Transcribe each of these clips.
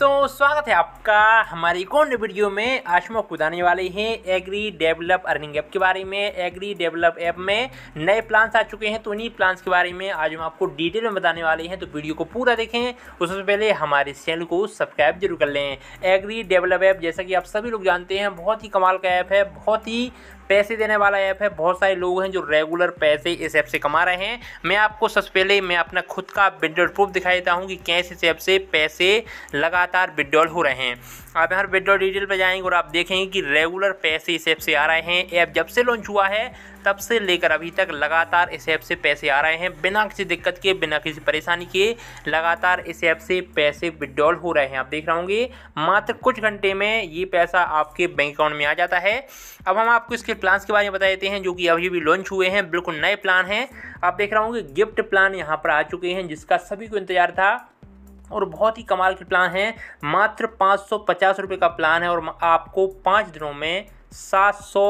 दोस्तों स्वागत है आपका हमारी कौन वीडियो में आज हम आपको बताने वाले हैं एग्री डेवलप अर्निंग ऐप के बारे में एग्री डेवलप ऐप में नए प्लान्स आ चुके हैं तो इन्हीं प्लान्स के बारे में आज हम आपको डिटेल में बताने वाले हैं तो वीडियो को पूरा देखें उससे पहले हमारे चैनल को सब्सक्राइब जरूर कर लें एग्री डेवलप ऐप जैसा कि आप सभी लोग जानते हैं बहुत ही कमाल का ऐप है बहुत ही पैसे देने वाला ऐप है बहुत सारे लोग हैं जो रेगुलर पैसे इस ऐप से कमा रहे हैं मैं आपको सबसे पहले मैं अपना खुद का विड्रॉल प्रूफ दिखाई देता हूँ कि कैसे इस ऐप से पैसे लगातार विड्रॉल हो रहे हैं आप यहाँ विड्रॉ डिटेल पर जाएंगे और आप देखेंगे कि रेगुलर पैसे इस ऐप से आ रहे हैं ऐप जब से लॉन्च हुआ है तब से लेकर अभी तक लगातार इस ऐप से पैसे आ रहे हैं बिना किसी दिक्कत के बिना किसी परेशानी के लगातार इस ऐप से पैसे विड्रॉल हो रहे हैं आप देख रहे होंगे मात्र कुछ घंटे में ये पैसा आपके बैंक अकाउंट में आ जाता है अब हम आपको इसके प्लान्स के बारे में बता देते हैं जो कि अभी भी लॉन्च हुए हैं बिल्कुल नए प्लान हैं आप देख रहे होंगे गिफ्ट प्लान यहाँ पर आ चुके हैं जिसका सभी को इंतजार था और बहुत ही कमाल के प्लान है मात्र पाँच सौ पचास रुपये का प्लान है और आपको पाँच दिनों में सात सौ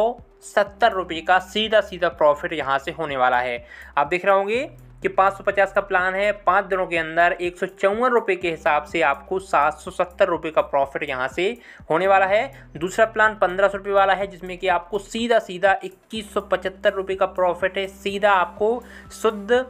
सत्तर रुपये का सीधा सीधा प्रॉफिट यहाँ से होने वाला है आप देख रहे होंगे कि 550 का प्लान है पाँच दिनों के अंदर एक सौ के हिसाब से आपको सात सौ सत्तर का प्रॉफिट यहाँ से होने वाला है दूसरा प्लान पंद्रह सौ वाला है जिसमें कि आपको सीधा सीधा इक्कीस सौ का प्रॉफिट है सीधा आपको शुद्ध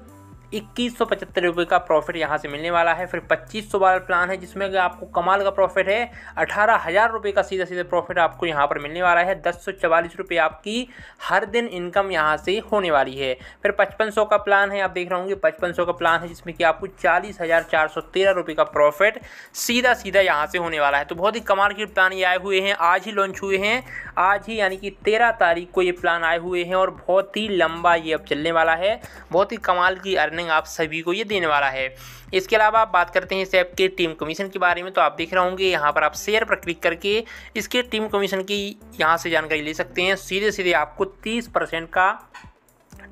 इक्कीस सौ पचहत्तर रुपये का प्रॉफिट यहाँ से मिलने वाला है फिर पच्चीस सौ वाला प्लान है जिसमें कि आपको कमाल का प्रॉफिट है अठारह हज़ार रुपये का सीधा सीधा प्रॉफिट आपको यहाँ पर मिलने वाला है दस सौ चवालीस रुपये आपकी हर दिन इनकम यहाँ से होने वाली है फिर पचपन सौ का प्लान है आप देख रहे होंगे पचपन सौ का प्लान है जिसमें कि आपको चालीस हज़ार चार सौ तेरह रुपये का प्रॉफिट सीधा सीधा यहाँ से होने वाला है तो बहुत ही कमाल के प्लान ये आए हुए हैं आज ही लॉन्च हुए हैं आज ही यानी कि तेरह तारीख को ये प्लान आए हुए हैं और बहुत ही लंबा ये अब चलने वाला है बहुत ही कमाल की अर्निंग वार्निंग आप सभी को ये देने वाला है इसके अलावा आप बात करते हैं इस ऐप के टीम कमीशन के बारे में तो आप देख रहे होंगे यहाँ पर आप शेयर पर क्लिक करके इसके टीम कमीशन की यहाँ से जानकारी ले सकते हैं सीधे सीधे आपको तीस का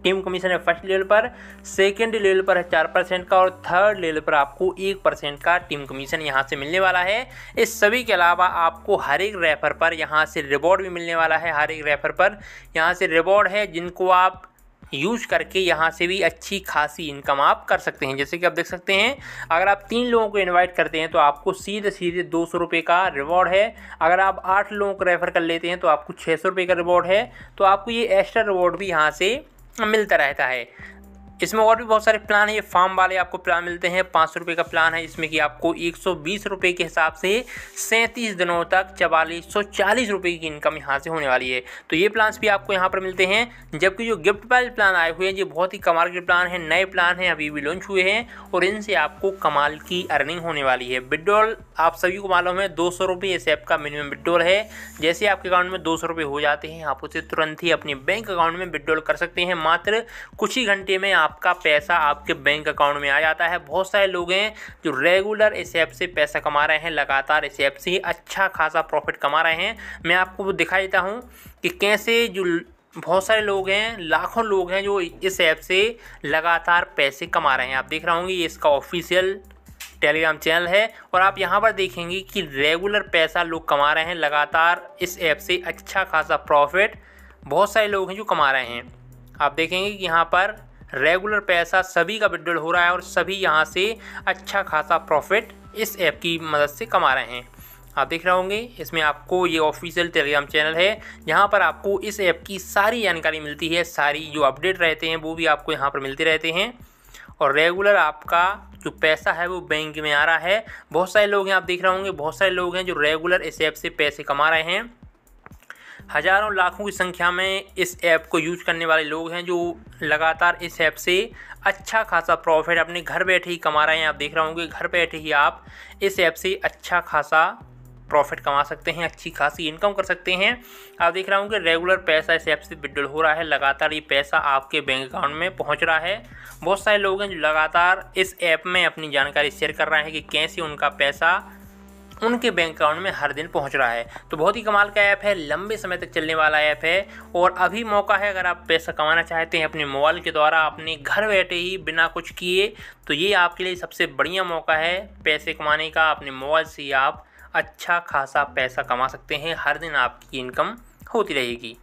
टीम कमीशन है फर्स्ट लेवल पर सेकेंड लेवल पर है चार परसेंट का और थर्ड लेवल पर आपको एक परसेंट का टीम कमीशन यहां से मिलने वाला है इस सभी के अलावा आपको हर एक रेफर पर यहां से रिवॉर्ड भी मिलने वाला है हर एक रेफर पर यहां से रिवॉर्ड है जिनको आप यूज़ करके यहाँ से भी अच्छी खासी इनकम आप कर सकते हैं जैसे कि आप देख सकते हैं अगर आप तीन लोगों को इनवाइट करते हैं तो आपको सीधे सीधे दो सौ रुपये का रिवॉर्ड है अगर आप आठ लोगों को रेफ़र कर लेते हैं तो आपको छः सौ रुपये का रिवॉर्ड है तो आपको ये एक्स्ट्रा रिवॉर्ड भी यहाँ से मिलता रहता है इसमें और भी बहुत सारे प्लान है ये फार्म वाले आपको प्लान मिलते हैं पाँच सौ रुपये का प्लान है इसमें कि आपको एक सौ बीस रुपये के हिसाब से सैंतीस दिनों तक चवालीस सौ चालीस रुपये की इनकम यहाँ से होने वाली है तो ये प्लान्स भी आपको यहाँ पर मिलते हैं जबकि जो गिफ्ट वाले प्लान आए हुए हैं ये बहुत ही कमाल के प्लान हैं नए प्लान हैं अभी भी लॉन्च हुए हैं और इनसे आपको कमाल की अर्निंग होने वाली है विड्रॉल आप सभी को मालूम है दो सौ रुपये इस ऐप का मिनिमम विड्रॉल है जैसे आपके अकाउंट में दो सौ रुपये हो जाते हैं आप उसे तुरंत ही अपने बैंक अकाउंट में विड्रॉल कर सकते हैं मात्र कुछ ही घंटे में आप आपका पैसा आपके बैंक अकाउंट में आ जाता है बहुत सारे लोग हैं जो रेगुलर इस ऐप से पैसा कमा रहे हैं लगातार इस ऐप से अच्छा खासा प्रॉफिट कमा रहे हैं मैं आपको वो दिखा देता हूँ कि कैसे जो बहुत सारे लोग हैं लाखों लोग हैं जो इस ऐप से लगातार पैसे कमा रहे हैं आप देख रहे होंगे इसका ऑफिशियल टेलीग्राम चैनल है और आप यहाँ पर देखेंगे कि रेगुलर पैसा लोग कमा रहे हैं लगातार इस ऐप से अच्छा खासा प्रॉफिट बहुत सारे लोग हैं जो कमा रहे हैं आप देखेंगे कि यहाँ पर रेगुलर पैसा सभी का विड्रॉल हो रहा है और सभी यहाँ से अच्छा खासा प्रॉफिट इस ऐप की मदद से कमा रहे हैं आप देख रहे होंगे इसमें आपको ये ऑफिशियल टेलीग्राम चैनल है यहाँ पर आपको इस ऐप की सारी जानकारी मिलती है सारी जो अपडेट रहते हैं वो भी आपको यहाँ पर मिलते रहते हैं और रेगुलर आपका जो पैसा है वो बैंक में आ रहा है बहुत सारे लोग हैं आप देख रहे होंगे बहुत सारे लोग हैं जो रेगुलर इस ऐप से पैसे कमा रहे हैं हज़ारों लाखों की संख्या में इस ऐप को यूज करने वाले लोग हैं जो लगातार इस ऐप से अच्छा खासा प्रॉफिट अपने घर बैठे ही कमा रहे हैं आप देख रहे होंगे घर बैठे ही आप इस ऐप से अच्छा खासा प्रॉफिट कमा सकते हैं अच्छी खासी इनकम कर सकते हैं आप देख रहे होंगे रेगुलर पैसा इस ऐप से विड्रॉल हो रहा है लगातार ये पैसा आपके बैंक अकाउंट में पहुंच रहा है बहुत सारे लोग हैं जो लगातार इस ऐप में अपनी जानकारी शेयर कर रहे हैं कि कैसे उनका पैसा उनके बैंक अकाउंट में हर दिन पहुंच रहा है तो बहुत ही कमाल का ऐप है लंबे समय तक चलने वाला ऐप है और अभी मौका है अगर आप पैसा कमाना चाहते हैं अपने मोबाइल के द्वारा अपने घर बैठे ही बिना कुछ किए तो ये आपके लिए सबसे बढ़िया मौका है पैसे कमाने का अपने मोबाइल से आप अच्छा खासा पैसा कमा सकते हैं हर दिन आपकी इनकम होती रहेगी